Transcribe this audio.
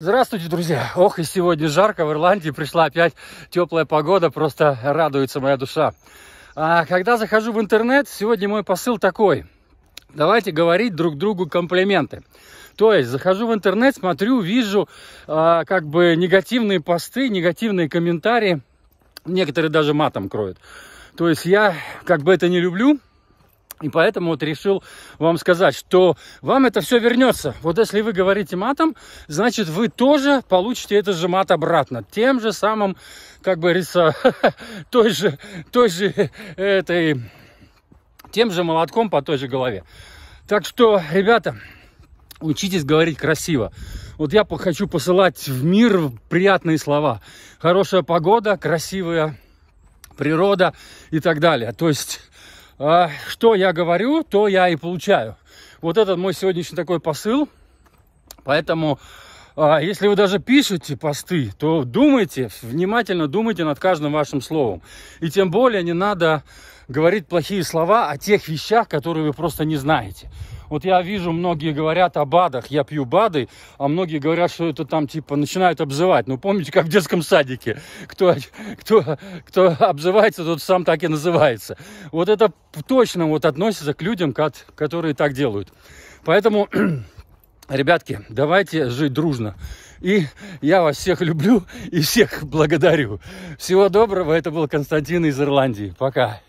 Здравствуйте, друзья! Ох, и сегодня жарко в Ирландии, пришла опять теплая погода, просто радуется моя душа. А когда захожу в интернет, сегодня мой посыл такой. Давайте говорить друг другу комплименты. То есть захожу в интернет, смотрю, вижу а, как бы негативные посты, негативные комментарии. Некоторые даже матом кроют. То есть я как бы это не люблю, и поэтому вот решил вам сказать, что вам это все вернется. Вот если вы говорите матом, значит вы тоже получите этот же мат обратно. Тем же самым, как бы, риса, той же, той же этой, тем же молотком по той же голове. Так что, ребята, учитесь говорить красиво. Вот я хочу посылать в мир приятные слова. Хорошая погода, красивая природа и так далее. То есть а, что я говорю, то я и получаю. Вот этот мой сегодняшний такой посыл. Поэтому а если вы даже пишете посты, то думайте, внимательно думайте над каждым вашим словом. И тем более не надо говорить плохие слова о тех вещах, которые вы просто не знаете. Вот я вижу, многие говорят о БАДах, я пью БАДы, а многие говорят, что это там типа начинают обзывать. Ну, помните, как в детском садике, кто, кто, кто обзывается, тот сам так и называется. Вот это точно вот относится к людям, которые так делают. Поэтому Ребятки, давайте жить дружно. И я вас всех люблю и всех благодарю. Всего доброго. Это был Константин из Ирландии. Пока.